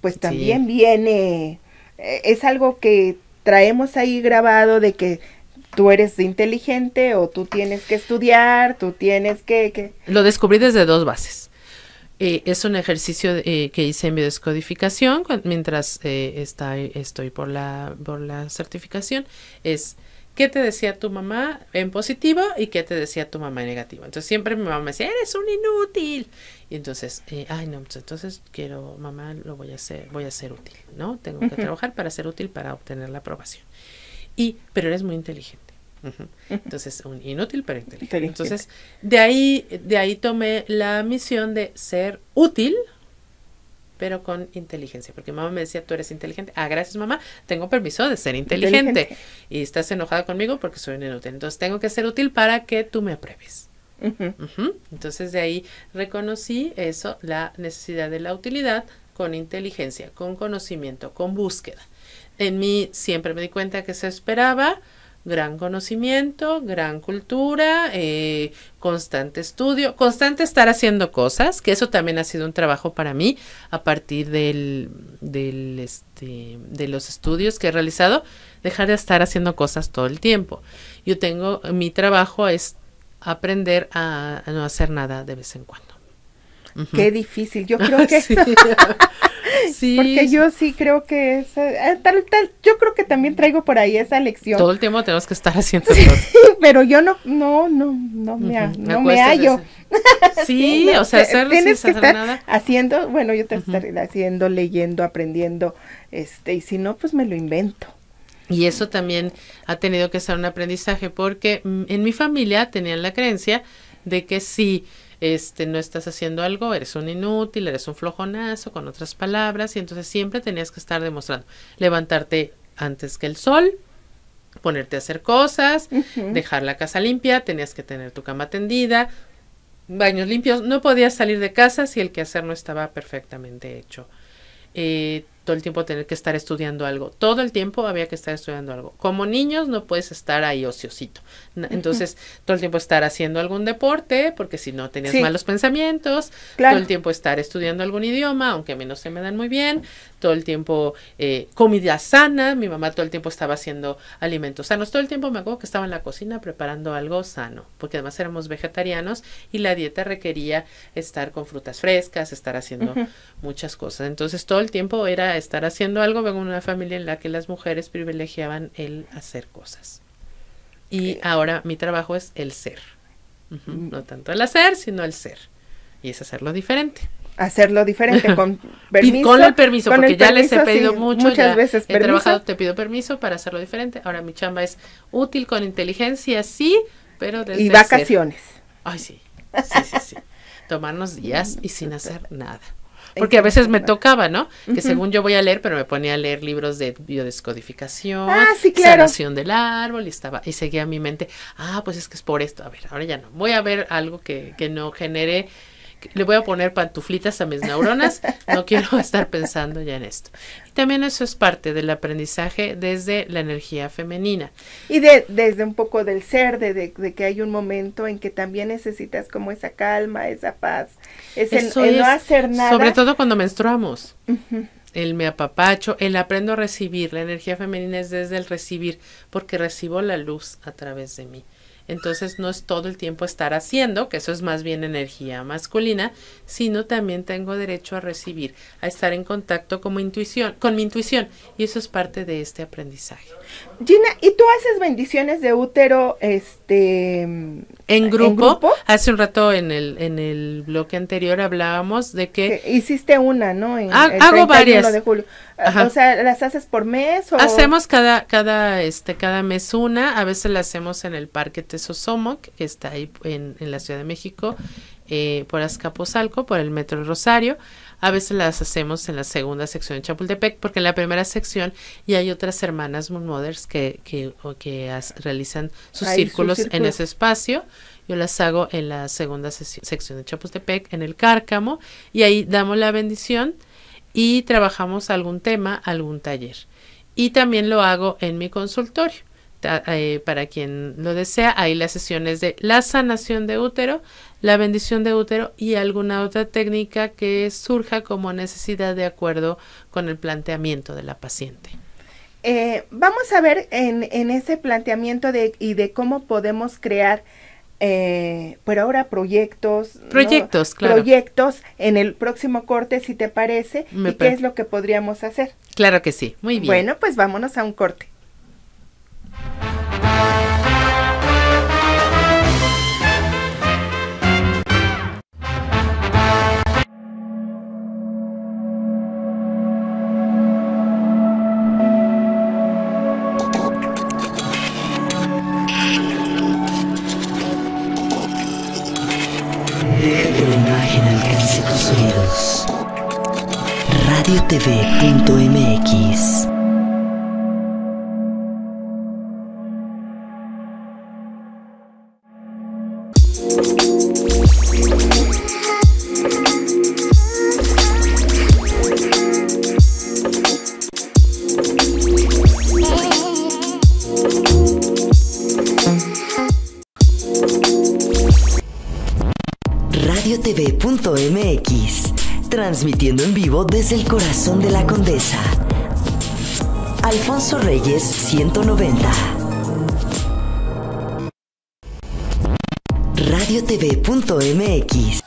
pues también viene eh, es algo que traemos ahí grabado de que tú eres inteligente o tú tienes que estudiar, tú tienes que... que... Lo descubrí desde dos bases. Eh, es un ejercicio eh, que hice en mi descodificación mientras está, estoy por la, por la certificación. Es qué te decía tu mamá en positivo y qué te decía tu mamá en negativo. Entonces siempre mi mamá me decía, eres un inútil. Y entonces, eh, ay no, pues, entonces quiero, mamá, lo voy a hacer, voy a ser útil, ¿no? Tengo que trabajar para ser útil para obtener la aprobación. Y, pero eres muy inteligente. Entonces, un inútil pero inteligente. inteligente. Entonces, de ahí, de ahí tomé la misión de ser útil, pero con inteligencia, porque mamá me decía, tú eres inteligente. Ah, gracias mamá, tengo permiso de ser inteligente. Y estás enojada conmigo porque soy un inútil. Entonces tengo que ser útil para que tú me apruebes. Entonces de ahí reconocí eso, la necesidad de la utilidad con inteligencia, con conocimiento, con búsqueda. En mí siempre me di cuenta que se esperaba, gran conocimiento, gran cultura, eh, constante estudio, constante estar haciendo cosas, que eso también ha sido un trabajo para mí a partir del, este, de los estudios que he realizado, dejar de estar haciendo cosas todo el tiempo. Yo tengo, mi trabajo es aprender a no hacer nada de vez en cuando. Qué difícil, yo creo (laughs) que sí. (laughs) sí. Porque yo sí creo que es, eh, eh, tal, tal, yo creo que también traigo por ahí esa lección. Todo el tiempo tenemos que estar haciendo (laughs) Pero yo no, no, no, no me, me hallo. Sí, o sea, hacer, tienes que hacer estar haciendo, bueno, yo te uh haciendo, leyendo, aprendiendo, este, y si no, pues me lo invento. Y eso también ha tenido que ser un aprendizaje porque mm, en mi familia tenían la creencia de que si este, no estás haciendo algo, eres un inútil, eres un flojonazo, con otras palabras, y entonces siempre tenías que estar demostrando, levantarte antes que el sol, ponerte a hacer cosas, dejar la casa limpia, tenías que tener tu cama tendida, baños limpios, no podías salir de casa si el quehacer no estaba perfectamente hecho. Eh, todo el tiempo tener que estar estudiando algo. Todo el tiempo había que estar estudiando algo. Como niños no puedes estar ahí ociosito. Entonces, todo el tiempo estar haciendo algún deporte, porque si no tenías malos pensamientos. Todo el tiempo estar estudiando algún idioma, aunque a mí no se me dan muy bien todo el tiempo eh, comida sana, mi mamá todo el tiempo estaba haciendo alimentos sanos, todo el tiempo me acuerdo que estaba en la cocina preparando algo sano, porque además éramos vegetarianos y la dieta requería estar con frutas frescas, estar haciendo muchas cosas. Entonces todo el tiempo era estar haciendo algo, vengo una familia en la que las mujeres privilegiaban el hacer cosas. Y ahora mi trabajo es el ser. No tanto el hacer, sino el ser. Y es hacerlo diferente hacerlo diferente (laughs) con permiso. con el permiso, porque ya les he pedido mucho. Muchas veces he trabajado, te pido permiso para hacerlo diferente. Ahora mi chamba es útil con inteligencia, sí, pero desde Y vacaciones. Ay, sí. Sí, sí, sí. Tomarnos días y sin hacer nada. Porque a veces me tocaba, ¿no? Que según yo voy a leer, pero me ponía a leer libros de biodescodificación, ah, sí, del árbol, y estaba, y seguía mi mente, ah, pues es que es por esto. A ver, ahora ya no. Voy a ver algo que, que no genere le voy a poner pantuflitas a mis neuronas, no quiero (laughs) estar pensando ya en esto. Y también eso es parte del aprendizaje desde la energía femenina. Y desde un poco del ser, de, que hay un momento en que también necesitas como esa calma, esa paz, es el, no hacer nada. Sobre todo cuando menstruamos. el me apapacho, el aprendo a recibir. La energía femenina es desde el recibir, porque recibo la luz a través de mí. Entonces no es todo el tiempo estar haciendo, que eso es más bien energía masculina, sino también tengo derecho a recibir, a estar en contacto con mi intuición, con mi intuición y eso es parte de este aprendizaje. Gina, ¿y tú haces bendiciones de útero este en grupo? Hace un rato en el en el bloque anterior hablábamos de que, hiciste una, ¿no? Ah, hago varias. O sea, ¿las haces por mes Hacemos cada cada este cada mes una, a veces la hacemos en el parque que está ahí en, la Ciudad de México, eh, por Azcapotzalco, por el Metro Rosario. A veces las hacemos en la segunda sección de Chapultepec, porque en la primera sección ya hay otras hermanas Moon Mothers que, que, realizan sus círculos en ese espacio. Yo las hago en la segunda sección de Chapultepec, en el Cárcamo, y ahí damos la bendición y trabajamos algún tema, algún taller. Y también lo hago en mi consultorio. Eh, para quien lo desea, hay las sesiones de la sanación de útero, la bendición de útero y alguna otra técnica que surja como necesidad de acuerdo con el planteamiento de la paciente. Eh, vamos a ver en, ese planteamiento de, y de cómo podemos crear, eh, por ahora, proyectos. Proyectos, Proyectos en el próximo corte, si te parece, y qué es lo que podríamos hacer. Claro que sí, muy bien. Bueno, pues vámonos a un corte. de la Condesa. Alfonso Reyes, 190. Radiotv.mx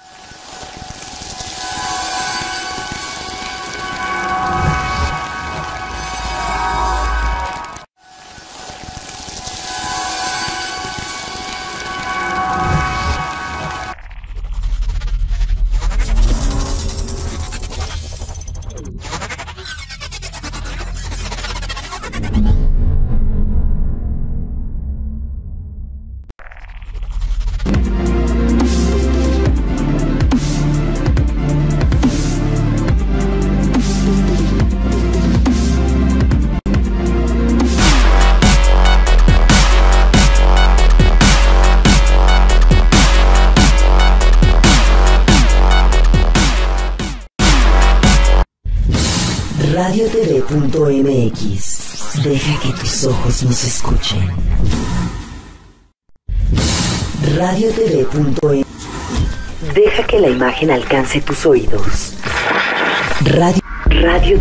mx. Deja que tus ojos nos escuchen. Radio Deja que la imagen alcance tus oídos. Radio, radio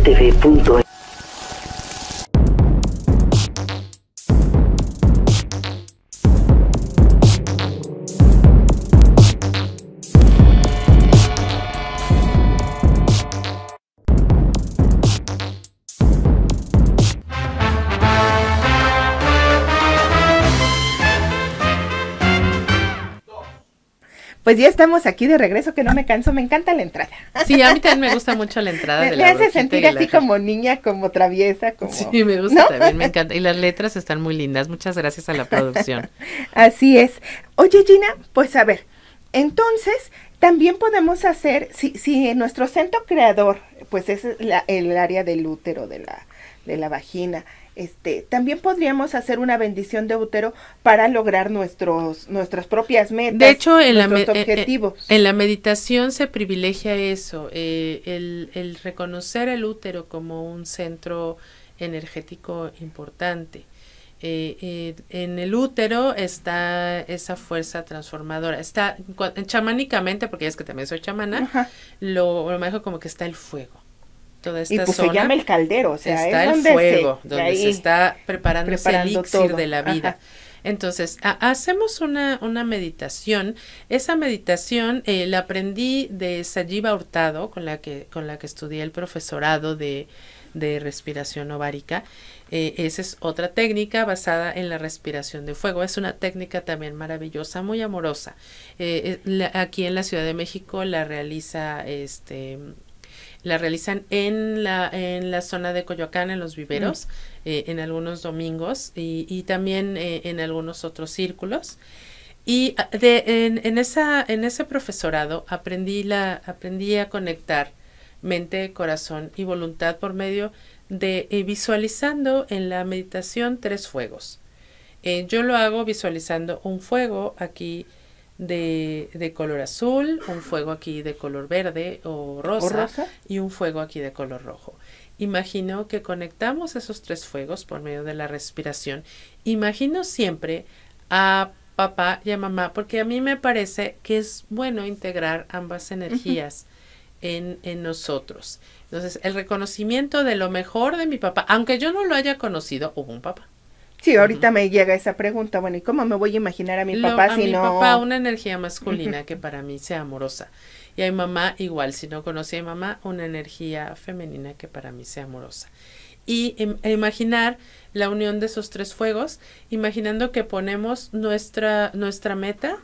Pues ya estamos aquí de regreso, que no me canso, me encanta la entrada. Sí, a mí también me gusta mucho la entrada. Me, hace sentir así como niña, como traviesa, como... Sí, me gusta también, me encanta. Y las (laughs) letras están muy lindas, muchas gracias a la producción. (laughs) así es. Oye, Gina, pues a ver, entonces, también podemos hacer, si, si nuestro centro creador, pues es el área del útero, de la, de la vagina, este, también podríamos hacer una bendición de útero para lograr nuestros, nuestras propias metas. De hecho, en, la, eh, eh, objetivos. En, la meditación se privilegia eso, eh, el, reconocer el útero como un centro energético importante. en el útero está esa fuerza transformadora. Está chamánicamente, porque es que también soy chamana, lo, lo manejo como que está el fuego y pues se el caldero, o sea, está es el fuego, donde se está preparando, ese elixir de la vida. Entonces, hacemos una, una, meditación. Esa meditación eh, la aprendí de Sajiva Hurtado, con la que, con la que estudié el profesorado de, respiración ovárica. Eh, esa es otra técnica basada en la respiración de fuego. Es una técnica también maravillosa, muy amorosa. Eh, aquí en la Ciudad de México la realiza este la realizan en la, en la zona de Coyoacán, en los viveros, eh, en algunos domingos y, también eh, en algunos otros círculos. Y ah, en, esa, en ese profesorado aprendí, la, aprendí a conectar mente, corazón y voluntad por medio de eh, visualizando en la meditación tres fuegos. yo lo hago visualizando un fuego aquí de, de, color azul, un fuego aquí de color verde o rosa, y un fuego aquí de color rojo. Imagino que conectamos esos tres fuegos por medio de la respiración. Imagino siempre a papá y a mamá, porque a mí me parece que es bueno integrar ambas energías. En, en, nosotros. Entonces, el reconocimiento de lo mejor de mi papá, aunque yo no lo haya conocido, hubo un papá. Sí, ahorita me llega esa pregunta, bueno, ¿y cómo me voy a imaginar a mi papá a mi papá una energía masculina que para mí sea amorosa. Y a mi mamá igual, si no conocí a mi mamá, una energía femenina que para mí sea amorosa. Y em, e imaginar la unión de esos tres fuegos, imaginando que ponemos nuestra, nuestra meta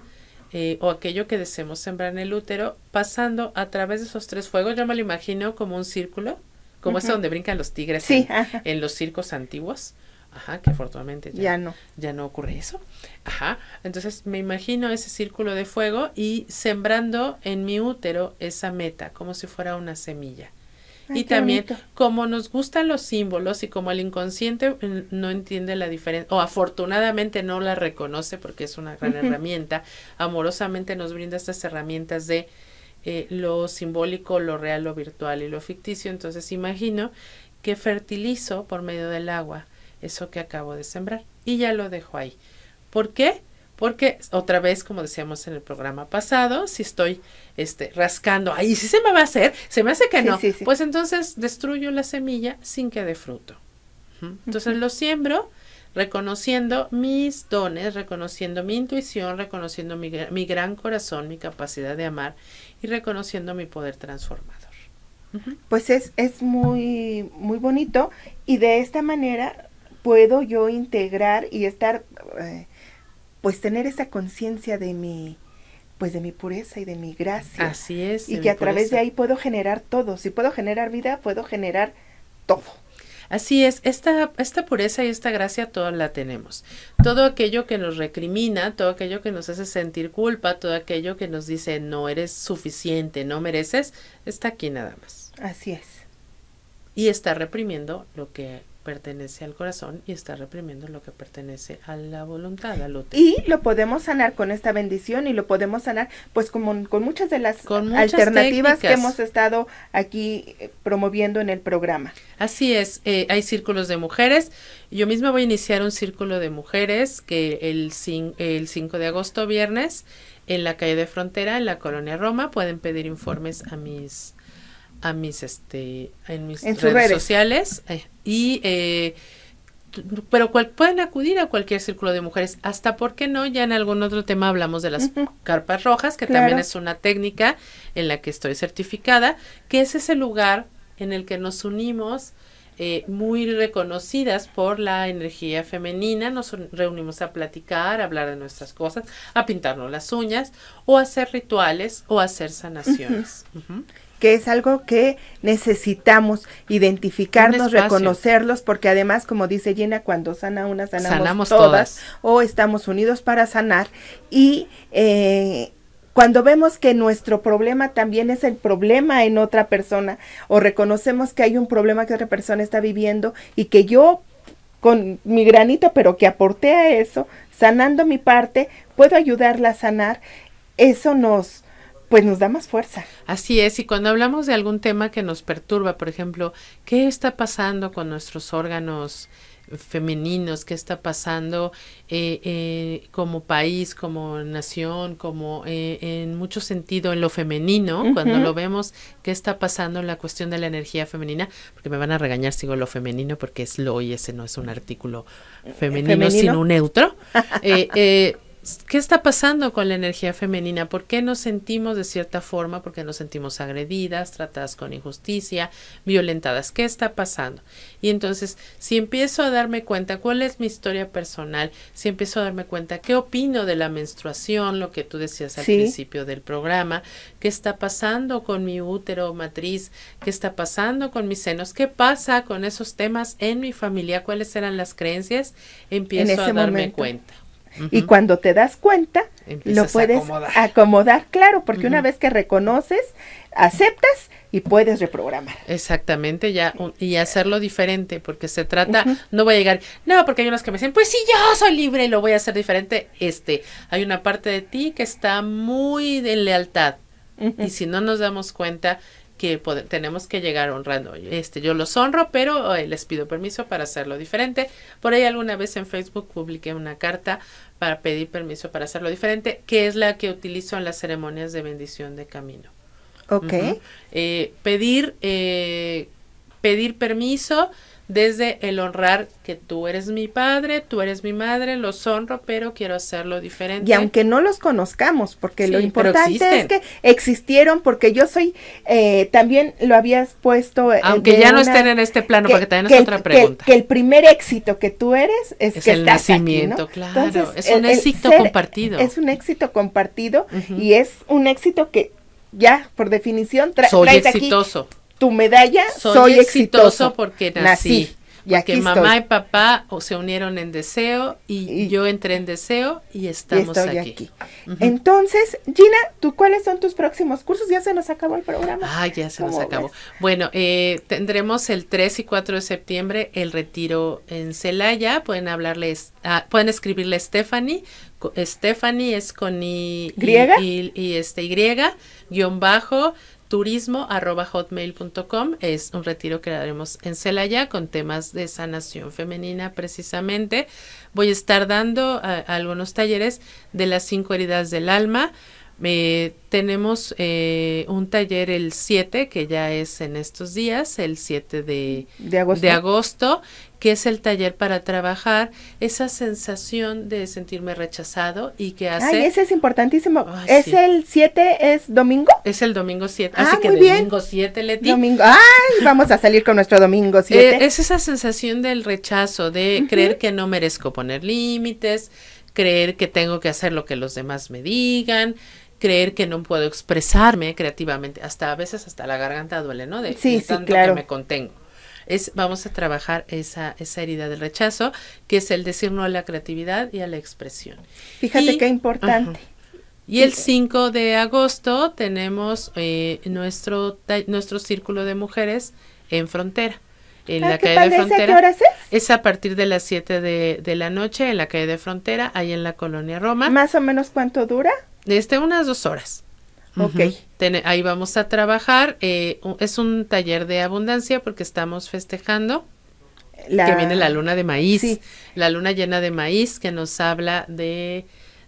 eh, o aquello que deseemos sembrar en el útero, pasando a través de esos tres fuegos, yo me lo imagino como un círculo, como ese donde brincan los tigres en, los circos antiguos Ajá, que afortunadamente ya, no. ocurre eso. Ajá. Entonces me imagino ese círculo de fuego y sembrando en mi útero esa meta, como si fuera una semilla. y también, como nos gustan los símbolos y como el inconsciente mm, no entiende la diferencia, o afortunadamente no la reconoce porque es una gran herramienta, amorosamente nos brinda estas herramientas de eh, lo simbólico, lo real, lo virtual y lo ficticio. Entonces, imagino que fertilizo por medio del agua eso que acabo de sembrar. Y ya lo dejo ahí. ¿Por qué? Porque otra vez, como decíamos en el programa pasado, si estoy este, rascando, ahí si se me va a hacer, se me hace que no, pues entonces destruyo la semilla sin que dé fruto. Entonces lo siembro reconociendo mis dones, reconociendo mi intuición, reconociendo mi, gran corazón, mi capacidad de amar y reconociendo mi poder transformador. Pues es, muy, muy bonito y de esta manera puedo yo integrar y estar, eh, pues tener esa conciencia de mi, pues de mi pureza y de mi gracia. Así es. Y que a través de ahí puedo generar todo. Si puedo generar vida, puedo generar todo. Así es, esta, esta pureza y esta gracia toda la tenemos. Todo aquello que nos recrimina, todo aquello que nos hace sentir culpa, todo aquello que nos dice no eres suficiente, no mereces, está aquí nada más. Así es. Y está reprimiendo lo que pertenece al corazón y está reprimiendo lo que pertenece a la voluntad, al Y lo podemos sanar con esta bendición y lo podemos sanar pues como, con muchas de las alternativas que hemos estado aquí eh, promoviendo en el programa. Así es, eh, hay círculos de mujeres. Yo misma voy a iniciar un círculo de mujeres que el, el 5 de agosto, viernes, en la calle de Frontera, en la colonia Roma, pueden pedir informes a mis a mis este en mis redes, sociales eh, y eh, pero cual, pueden acudir a cualquier círculo de mujeres, hasta porque no, ya en algún otro tema hablamos de las carpas rojas, que también es una técnica en la que estoy certificada, que es ese lugar en el que nos unimos eh, muy reconocidas por la energía femenina, nos reunimos a platicar, a hablar de nuestras cosas, a pintarnos las uñas o hacer rituales o hacer sanaciones que es algo que necesitamos identificarnos, reconocerlos, porque además, como dice Gina, cuando sana una, sanamos, todas, o estamos unidos para sanar. Y eh, cuando vemos que nuestro problema también es el problema en otra persona, o reconocemos que hay un problema que otra persona está viviendo y que yo con mi granito, pero que aporte a eso, sanando mi parte, puedo ayudarla a sanar, eso nos, pues nos da más fuerza. Así es, y cuando hablamos de algún tema que nos perturba, por ejemplo, ¿qué está pasando con nuestros órganos femeninos? ¿Qué está pasando eh, eh, como país, como nación, como eh, en mucho sentido en lo femenino? Cuando lo vemos, ¿qué está pasando en la cuestión de la energía femenina? Porque me van a regañar si digo lo femenino, porque es lo y ese no es un artículo femenino, ¿Femenino? sino un neutro. (laughs) ¿Qué está pasando con la energía femenina? ¿Por qué nos sentimos de cierta forma? ¿Por qué nos sentimos agredidas, tratadas con injusticia, violentadas? ¿Qué está pasando? Y entonces, si empiezo a darme cuenta cuál es mi historia personal, si empiezo a darme cuenta qué opino de la menstruación, lo que tú decías al principio del programa, qué está pasando con mi útero, matriz, qué está pasando con mis senos, qué pasa con esos temas en mi familia, cuáles eran las creencias, empiezo a darme cuenta. Y cuando te das cuenta, lo puedes acomodar. claro, porque una vez que reconoces, aceptas y puedes reprogramar. Exactamente, ya y hacerlo diferente, porque se trata, no voy a llegar, no, porque hay unos que me dicen, pues sí, yo soy libre y lo voy a hacer diferente. Este, hay una parte de ti que está muy de lealtad. Y si no nos damos cuenta, que tenemos que llegar honrando. Este, yo los honro, pero eh, les pido permiso para hacerlo diferente. Por ahí alguna vez en Facebook publiqué una carta para pedir permiso para hacerlo diferente, que es la que utilizo en las ceremonias de bendición de camino. Ok. Eh, pedir, eh, pedir permiso desde el honrar que tú eres mi padre, tú eres mi madre, los honro, pero quiero hacerlo diferente. Y aunque no los conozcamos, porque lo importante es que existieron, porque yo soy, eh, también lo habías puesto. Eh, aunque ya no estén en este plano, porque también es otra pregunta. Que, el primer éxito que tú eres es, el nacimiento, claro. es un éxito compartido. Es un éxito compartido y es un éxito que ya, por definición, tra soy exitoso tu medalla, soy, exitoso, porque nací. ya que porque mamá y papá se unieron en deseo y, yo entré en deseo y estamos aquí. Entonces, Gina, ¿tú cuáles son tus próximos cursos? Ya se nos acabó el programa. Ah, ya se nos acabó. Bueno, eh, tendremos el 3 y 4 de septiembre el retiro en Celaya. Pueden hablarles, ah, pueden escribirle a Stephanie. Stephanie es con I, Y, este, y, guión bajo, turismo.hotmail.com es un retiro que daremos en Celaya con temas de sanación femenina precisamente. Voy a estar dando algunos talleres de las cinco heridas del alma. Eh, tenemos eh, un taller el 7, que ya es en estos días, el 7 de, de, agosto que es el taller para trabajar esa sensación de sentirme rechazado y que hace... Ay, ese es importantísimo. ¿Es el 7, es domingo? Es el domingo 7, ah, así que domingo 7, Leti. Domingo, ay, vamos a salir con nuestro domingo 7. Eh, es esa sensación del rechazo, de creer que no merezco poner límites, creer que tengo que hacer lo que los demás me digan, creer que no puedo expresarme creativamente, hasta a veces hasta la garganta duele, ¿no? De, sí, de tanto sí, que me contengo vamos a trabajar esa, herida del rechazo, que es el decir no a la creatividad y a la expresión. Fíjate qué importante. Y el 5 de agosto tenemos eh, nuestro, nuestro círculo de mujeres en frontera. En ah, la calle de frontera. ¿qué hora es? es? a partir de las 7 de, de, la noche en la calle de frontera, ahí en la colonia Roma. ¿Más o menos cuánto dura? Este, unas dos horas. Ok. ahí vamos a trabajar. Eh, es un taller de abundancia porque estamos festejando la... que viene la luna de maíz. La luna llena de maíz que nos habla de,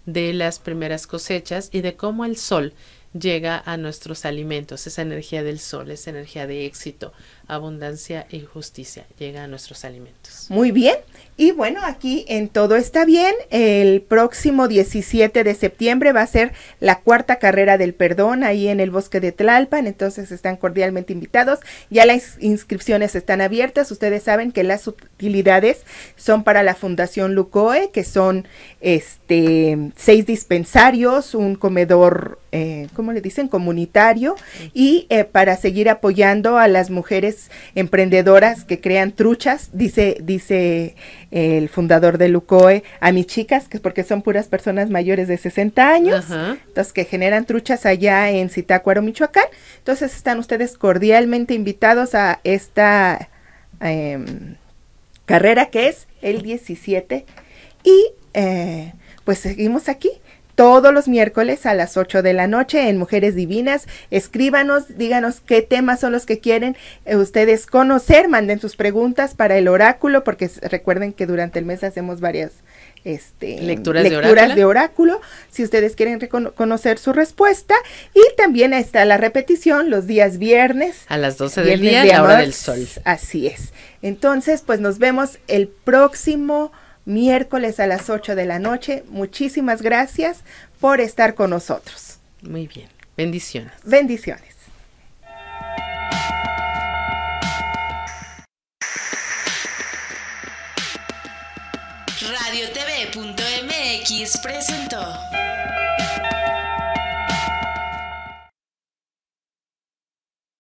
de las primeras cosechas y de cómo el sol llega a nuestros alimentos, esa energía del sol, esa energía de éxito, abundancia y e justicia llega a nuestros alimentos. Muy bien. Y bueno, aquí en Todo está bien, el próximo 17 de septiembre va a ser la cuarta carrera del perdón ahí en el bosque de Tlalpan, entonces están cordialmente invitados. Ya las inscripciones están abiertas, ustedes saben que las utilidades son para la Fundación Lucoe, que son este seis dispensarios, un comedor eh, ¿cómo le dicen? Comunitario y eh, para seguir apoyando a las mujeres emprendedoras que crean truchas, dice, dice eh, el fundador de Lucoe, a mis chicas, que es porque son puras personas mayores de 60 años, que generan truchas allá en Zitácuaro, Michoacán. Entonces están ustedes cordialmente invitados a esta em, carrera que es el 17 y pues seguimos aquí todos los miércoles a las 8 de la noche en Mujeres Divinas. Escríbanos, díganos qué temas son los que quieren eh, ustedes conocer, manden sus preguntas para el oráculo, porque recuerden que durante el mes hacemos varias este, lecturas, de, oráculo, si ustedes quieren conocer su respuesta. Y también está la repetición los días viernes. A las 12 del día, la hora del sol. Así es. Entonces, pues nos vemos el próximo miércoles a las 8 de la noche. Muchísimas gracias por estar con nosotros. Muy bien. Bendiciones. Bendiciones. RadioTV.mx presentó.